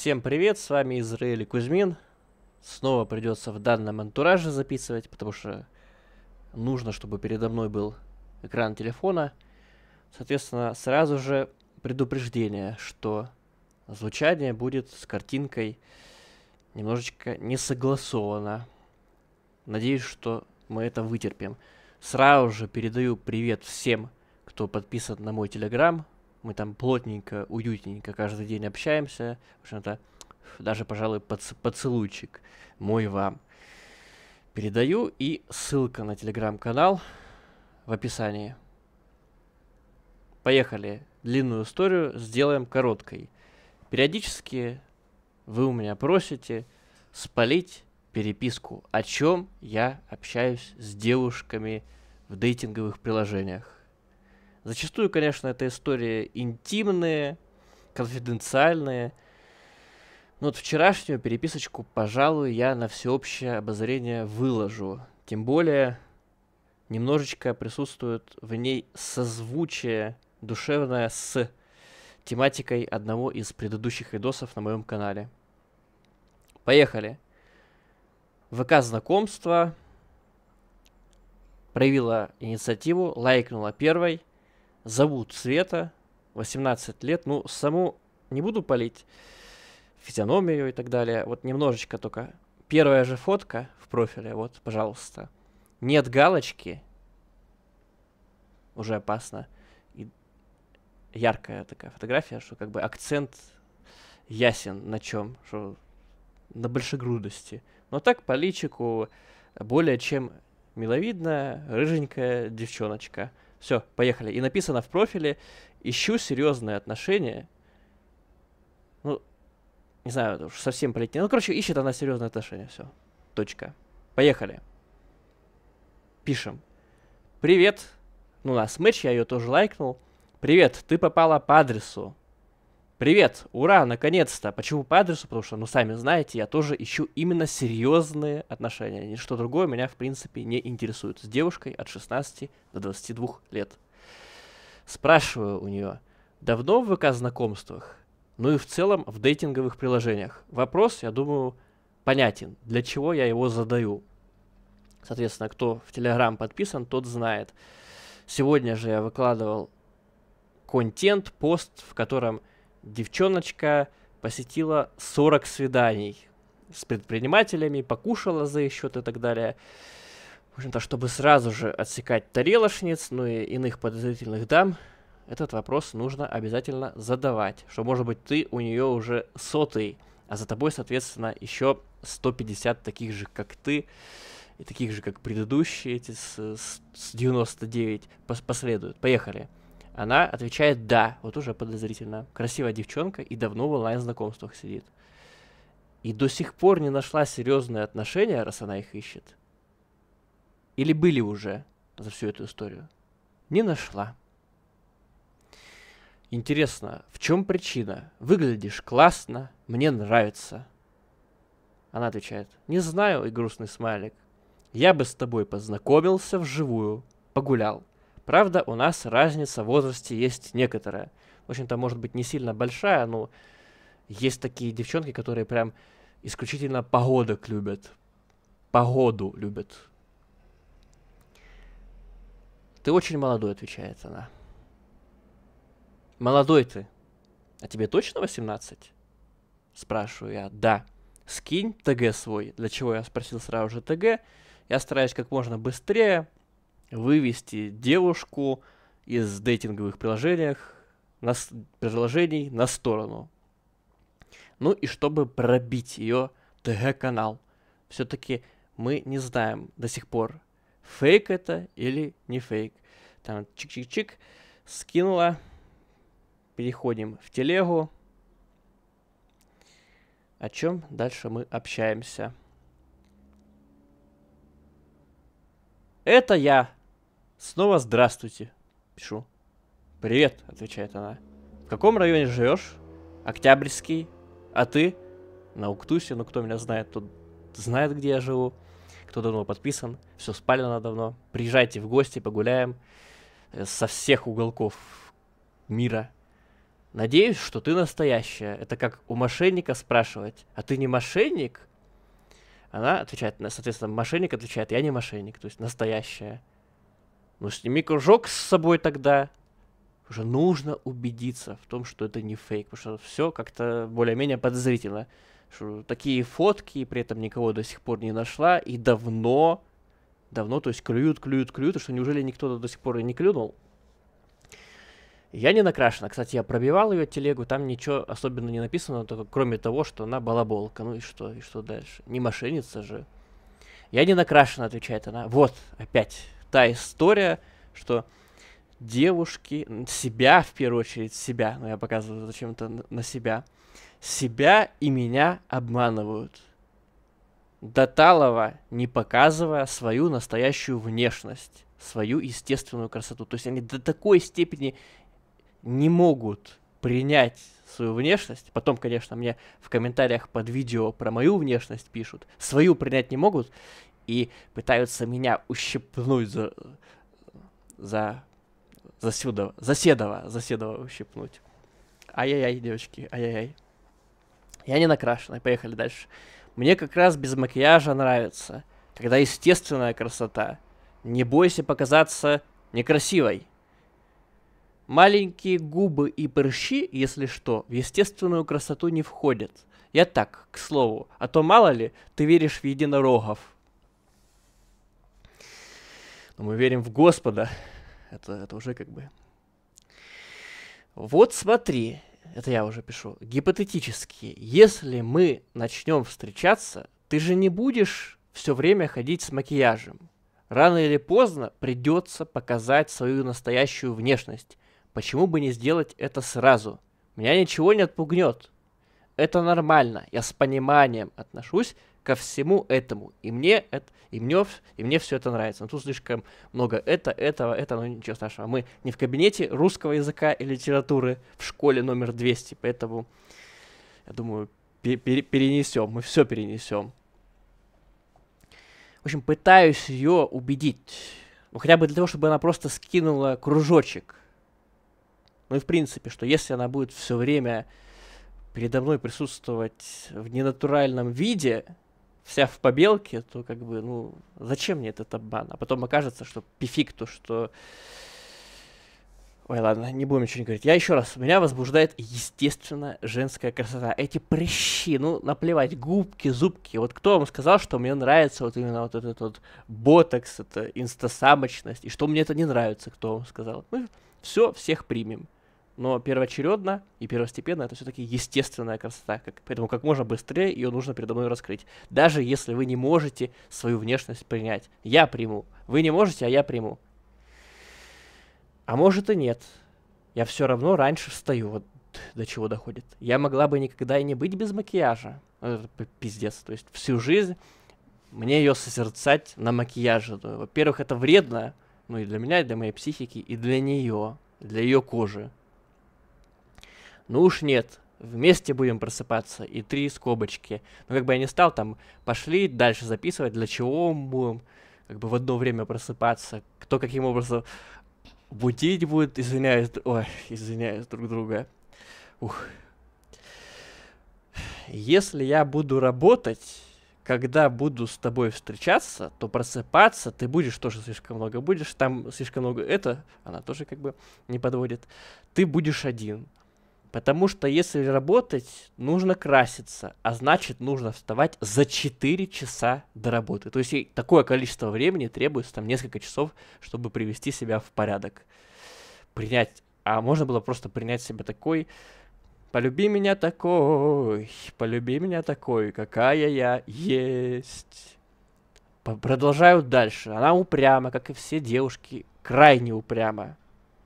Всем привет, с вами Израиль Кузьмин. Снова придется в данном антураже записывать, потому что нужно, чтобы передо мной был экран телефона. Соответственно, сразу же предупреждение, что звучание будет с картинкой немножечко не согласовано. Надеюсь, что мы это вытерпим. Сразу же передаю привет всем, кто подписан на мой телеграм, мы там плотненько, уютненько каждый день общаемся. В общем-то, даже, пожалуй, поц- поцелуйчик мой вам. Передаю и ссылка на телеграм-канал в описании. Поехали. Длинную историю сделаем короткой. Периодически вы у меня просите спалить переписку, о чем я общаюсь с девушками в дейтинговых приложениях. Зачастую, конечно, это истории интимные, конфиденциальные. Но вот вчерашнюю переписочку, пожалуй, я на всеобщее обозрение выложу. Тем более, немножечко присутствует в ней созвучие душевное с тематикой одного из предыдущих видосов на моем канале. Поехали. ВК знакомства проявила инициативу, лайкнула первой, Зовут Света, 18 лет. Ну, саму не буду палить, физиономию и так далее. Вот немножечко только. Первая же фотка в профиле, вот, пожалуйста. Нет галочки. Уже опасно. И яркая такая фотография, что как бы акцент ясен на чем, что на большегрудости. Но так по личику более чем миловидная, рыженькая девчоночка – все, поехали. И написано в профиле, ищу серьезные отношения. Ну, не знаю, уж совсем полетели. Ну, короче, ищет она серьезные отношения. Все. Точка. Поехали. Пишем. Привет. Ну, нас мэч, я ее тоже лайкнул. Привет, ты попала по адресу. Привет! Ура! Наконец-то! Почему по адресу? Потому что, ну, сами знаете, я тоже ищу именно серьезные отношения. Ничто другое меня, в принципе, не интересует. С девушкой от 16 до 22 лет. Спрашиваю у нее, давно в ВК-знакомствах? Ну и в целом в дейтинговых приложениях. Вопрос, я думаю, понятен, для чего я его задаю. Соответственно, кто в Телеграм подписан, тот знает. Сегодня же я выкладывал контент, пост, в котором девчоночка посетила 40 свиданий с предпринимателями, покушала за их счет и так далее. В общем-то, чтобы сразу же отсекать тарелошниц, ну и иных подозрительных дам, этот вопрос нужно обязательно задавать, что, может быть, ты у нее уже сотый, а за тобой, соответственно, еще 150 таких же, как ты, и таких же, как предыдущие эти с, с 99 пос последуют. Поехали. Она отвечает «да», вот уже подозрительно. Красивая девчонка и давно в онлайн-знакомствах сидит. И до сих пор не нашла серьезные отношения, раз она их ищет. Или были уже за всю эту историю? Не нашла. Интересно, в чем причина? Выглядишь классно, мне нравится. Она отвечает, не знаю, и грустный смайлик. Я бы с тобой познакомился вживую, погулял. Правда, у нас разница в возрасте есть некоторая. В общем-то, может быть, не сильно большая, но есть такие девчонки, которые прям исключительно погодок любят. Погоду любят. Ты очень молодой, отвечает она. Молодой ты. А тебе точно 18? Спрашиваю я. Да. Скинь ТГ свой. Для чего я спросил сразу же ТГ. Я стараюсь как можно быстрее вывести девушку из дейтинговых приложений на, приложений на сторону. Ну и чтобы пробить ее ТГ-канал. Все-таки мы не знаем до сих пор, фейк это или не фейк. Там чик-чик-чик, скинула. Переходим в телегу. О чем дальше мы общаемся? Это я, Снова здравствуйте. Пишу. Привет, отвечает она. В каком районе живешь? Октябрьский. А ты? На Уктусе, ну кто меня знает, тот знает, где я живу. Кто давно подписан, все спалено давно. Приезжайте в гости, погуляем «Э, со всех уголков мира. Надеюсь, что ты настоящая. Это как у мошенника спрашивать, а ты не мошенник? Она отвечает, соответственно, мошенник отвечает, я не мошенник, то есть настоящая. Ну, сними кружок с собой тогда. Уже нужно убедиться в том, что это не фейк, потому что все как-то более-менее подозрительно. Что такие фотки, при этом никого до сих пор не нашла, и давно, давно, то есть клюют, клюют, клюют, что неужели никто до сих пор и не клюнул? Я не накрашена. Кстати, я пробивал ее телегу, там ничего особенно не написано, только кроме того, что она балаболка. Ну и что, и что дальше? Не мошенница же. Я не накрашена, отвечает она. Вот, опять та история, что девушки, себя в первую очередь, себя, но ну, я показываю зачем-то на себя, себя и меня обманывают. Доталова, не показывая свою настоящую внешность, свою естественную красоту. То есть они до такой степени не могут принять свою внешность. Потом, конечно, мне в комментариях под видео про мою внешность пишут. Свою принять не могут и пытаются меня ущипнуть за... за... засюда, заседова, заседова ущипнуть. Ай-яй-яй, девочки, ай-яй-яй. Я не накрашена. поехали дальше. Мне как раз без макияжа нравится, когда естественная красота. Не бойся показаться некрасивой. Маленькие губы и прыщи, если что, в естественную красоту не входят. Я так, к слову, а то мало ли, ты веришь в единорогов но мы верим в Господа. Это, это уже как бы... Вот смотри, это я уже пишу, гипотетически, если мы начнем встречаться, ты же не будешь все время ходить с макияжем. Рано или поздно придется показать свою настоящую внешность. Почему бы не сделать это сразу? Меня ничего не отпугнет. Это нормально, я с пониманием отношусь ко всему этому. И мне это, и мне, и мне все это нравится. Но тут слишком много это, этого, это, но ничего страшного. Мы не в кабинете русского языка и литературы в школе номер 200, поэтому, я думаю, перенесем, мы все перенесем. В общем, пытаюсь ее убедить. Ну, хотя бы для того, чтобы она просто скинула кружочек. Ну и в принципе, что если она будет все время передо мной присутствовать в ненатуральном виде, вся в побелке, то как бы, ну, зачем мне этот обман? А потом окажется, что пифик то, что... Ой, ладно, не будем ничего не говорить. Я еще раз, меня возбуждает, естественно, женская красота. Эти прыщи, ну, наплевать, губки, зубки. Вот кто вам сказал, что мне нравится вот именно вот этот вот ботокс, это инстасамочность, и что мне это не нравится, кто вам сказал? Мы все, всех примем но первоочередно и первостепенно это все-таки естественная красота, как, поэтому как можно быстрее ее нужно передо мной раскрыть, даже если вы не можете свою внешность принять. Я приму. Вы не можете, а я приму. А может и нет. Я все равно раньше встаю, вот до чего доходит. Я могла бы никогда и не быть без макияжа. Ну, это пиздец. То есть всю жизнь мне ее созерцать на макияже. Ну, во-первых, это вредно, ну и для меня, и для моей психики, и для нее, для ее кожи ну уж нет, вместе будем просыпаться, и три скобочки. Ну, как бы я не стал там, пошли дальше записывать, для чего будем, как бы в одно время просыпаться, кто каким образом будить будет, извиняюсь, ой, извиняюсь друг друга. Ух. Если я буду работать, когда буду с тобой встречаться, то просыпаться ты будешь тоже слишком много. Будешь там слишком много это, она тоже как бы не подводит. Ты будешь один. Потому что если работать, нужно краситься, а значит нужно вставать за 4 часа до работы. То есть такое количество времени требуется там несколько часов, чтобы привести себя в порядок. Принять, а можно было просто принять себя такой, полюби меня такой, полюби меня такой, какая я есть. Продолжаю дальше. Она упряма, как и все девушки, крайне упряма.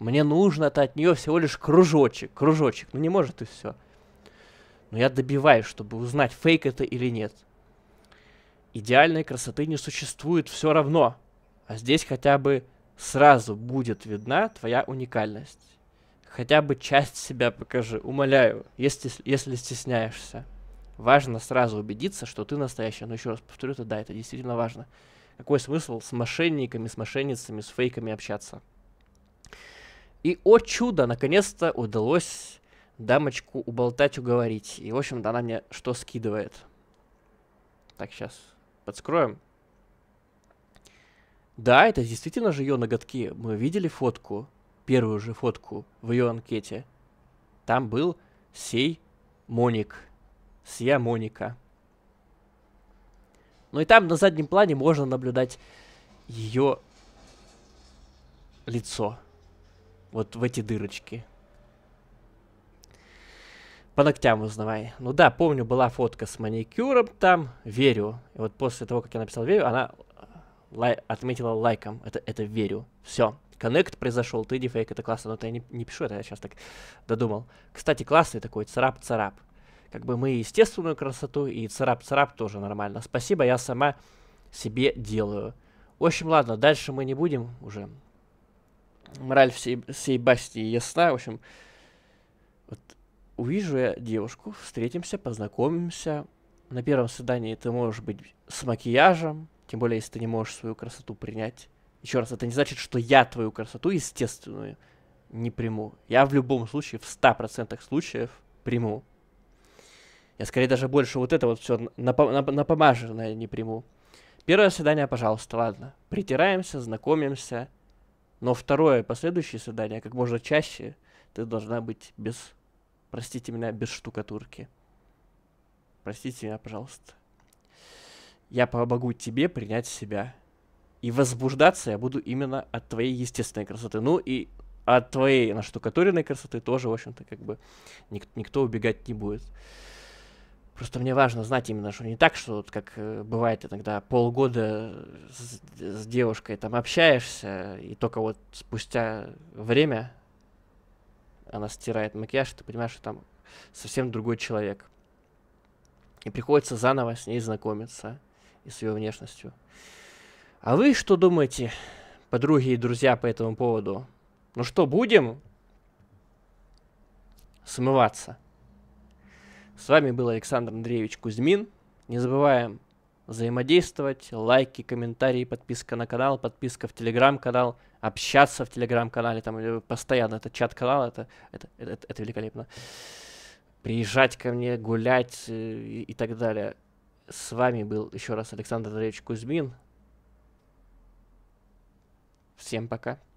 Мне нужно это от нее всего лишь кружочек, кружочек. Ну не может и все. Но я добиваюсь, чтобы узнать, фейк это или нет. Идеальной красоты не существует все равно. А здесь хотя бы сразу будет видна твоя уникальность. Хотя бы часть себя покажи, умоляю, если, если стесняешься. Важно сразу убедиться, что ты настоящий. Но еще раз повторю, это да, это действительно важно. Какой смысл с мошенниками, с мошенницами, с фейками общаться? И, о чудо, наконец-то удалось дамочку уболтать, уговорить. И, в общем-то, она мне что скидывает. Так, сейчас подскроем. Да, это действительно же ее ноготки. Мы видели фотку, первую же фотку в ее анкете. Там был сей Моник. Сия Моника. Ну и там на заднем плане можно наблюдать ее лицо. Вот в эти дырочки. По ногтям узнавай. Ну да, помню, была фотка с маникюром там. Верю. И вот после того, как я написал верю, она э, лай отметила лайком. Это, это верю. Все. Коннект произошел, ты дефейк, это классно, но это я не, не пишу, это я сейчас так додумал. Кстати, классный такой царап-царап. Как бы мы естественную красоту и царап-царап тоже нормально. Спасибо, я сама себе делаю. В общем, ладно, дальше мы не будем уже мораль всей, всей басти ясна. В общем, вот увижу я девушку, встретимся, познакомимся. На первом свидании ты можешь быть с макияжем, тем более, если ты не можешь свою красоту принять. Еще раз, это не значит, что я твою красоту естественную не приму. Я в любом случае, в 100% случаев приму. Я скорее даже больше вот это вот все напом- нап- напомаженное не приму. Первое свидание, пожалуйста, ладно. Притираемся, знакомимся, но второе, последующее свидание, как можно чаще, ты должна быть без, простите меня, без штукатурки. Простите меня, пожалуйста. Я помогу тебе принять себя. И возбуждаться я буду именно от твоей естественной красоты. Ну и от твоей наштукатуренной красоты тоже, в общем-то, как бы ник- никто убегать не будет. Просто мне важно знать именно, что не так, что вот как э, бывает иногда полгода э, с, с девушкой там общаешься, и только вот спустя время она стирает макияж, и ты понимаешь, что там совсем другой человек. И приходится заново с ней знакомиться и с ее внешностью. А вы что думаете, подруги и друзья, по этому поводу? Ну что, будем смываться? С вами был Александр Андреевич Кузьмин. Не забываем взаимодействовать, лайки, комментарии, подписка на канал, подписка в телеграм-канал, общаться в телеграм-канале, там постоянно, это чат-канал, это, это, это, это великолепно. Приезжать ко мне, гулять э, и, и так далее. С вами был еще раз Александр Андреевич Кузьмин. Всем пока.